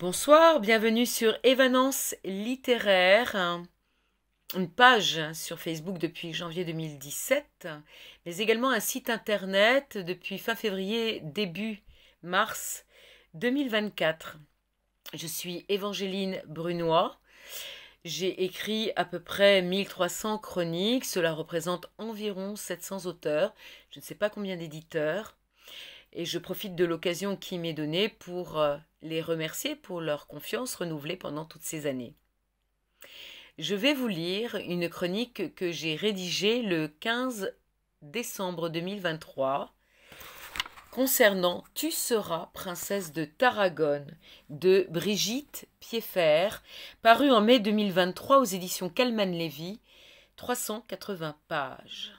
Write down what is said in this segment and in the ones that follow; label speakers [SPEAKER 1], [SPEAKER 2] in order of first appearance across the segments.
[SPEAKER 1] Bonsoir, bienvenue sur Évanence littéraire, une page sur Facebook depuis janvier 2017, mais également un site internet depuis fin février, début mars 2024. Je suis Évangeline Brunois. J'ai écrit à peu près 1300 chroniques, cela représente environ 700 auteurs, je ne sais pas combien d'éditeurs. Et je profite de l'occasion qui m'est donnée pour euh, les remercier pour leur confiance renouvelée pendant toutes ces années. Je vais vous lire une chronique que j'ai rédigée le 15 décembre 2023 concernant Tu seras princesse de Tarragone de Brigitte Pieffer, parue en mai 2023 aux éditions Calman Levy, 380 pages.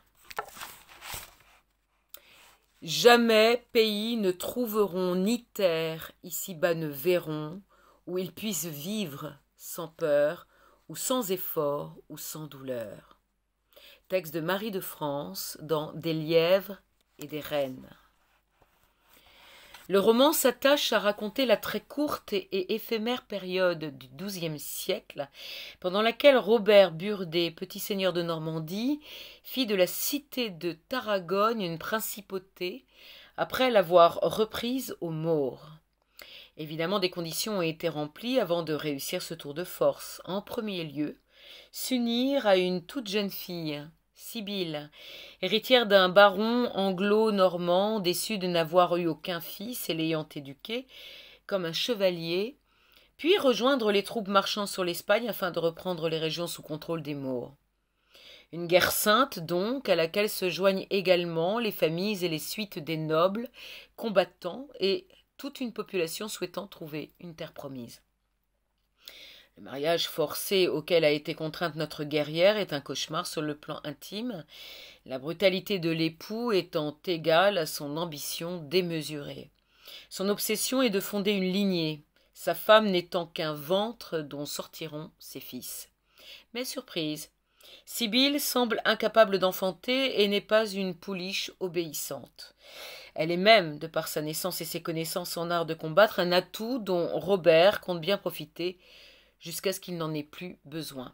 [SPEAKER 1] Jamais pays ne trouveront ni terre ici-bas ne verront où ils puissent vivre sans peur ou sans effort ou sans douleur. Texte de Marie de France dans Des lièvres et des reines. Le roman s'attache à raconter la très courte et éphémère période du XIIe siècle, pendant laquelle Robert Burdet, petit seigneur de Normandie, fit de la cité de Tarragone une principauté, après l'avoir reprise aux Maures. Évidemment, des conditions ont été remplies avant de réussir ce tour de force. En premier lieu, s'unir à une toute jeune fille, Sibylle, héritière d'un baron anglo-normand, déçu de n'avoir eu aucun fils et l'ayant éduqué comme un chevalier, puis rejoindre les troupes marchant sur l'Espagne afin de reprendre les régions sous contrôle des Maures. Une guerre sainte, donc, à laquelle se joignent également les familles et les suites des nobles, combattants et toute une population souhaitant trouver une terre promise. Le mariage forcé auquel a été contrainte notre guerrière est un cauchemar sur le plan intime, la brutalité de l'époux étant égale à son ambition démesurée. Son obsession est de fonder une lignée, sa femme n'étant qu'un ventre dont sortiront ses fils. Mais surprise, Sibyl semble incapable d'enfanter et n'est pas une pouliche obéissante. Elle est même, de par sa naissance et ses connaissances en art de combattre, un atout dont Robert compte bien profiter jusqu'à ce qu'il n'en ait plus besoin.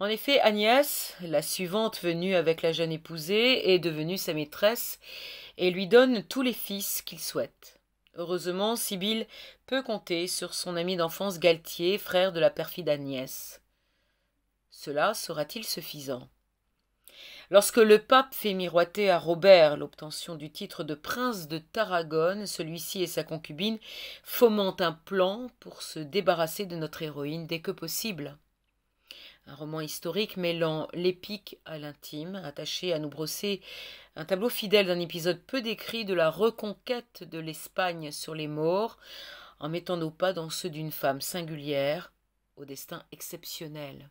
[SPEAKER 1] En effet, Agnès, la suivante venue avec la jeune épousée, est devenue sa maîtresse et lui donne tous les fils qu'il souhaite. Heureusement, Sibyl peut compter sur son ami d'enfance Galtier, frère de la perfide Agnès. Cela sera-t-il suffisant Lorsque le pape fait miroiter à Robert l'obtention du titre de prince de Tarragone, celui-ci et sa concubine fomentent un plan pour se débarrasser de notre héroïne dès que possible. Un roman historique mêlant l'épique à l'intime, attaché à nous brosser un tableau fidèle d'un épisode peu décrit de la reconquête de l'Espagne sur les Maures, en mettant nos pas dans ceux d'une femme singulière, au destin exceptionnel.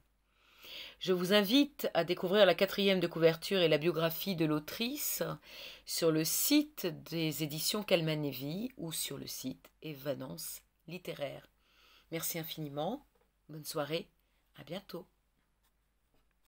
[SPEAKER 1] Je vous invite à découvrir la quatrième de couverture et la biographie de l'autrice sur le site des éditions Vie ou sur le site évanance littéraire. Merci infiniment, bonne soirée, à bientôt.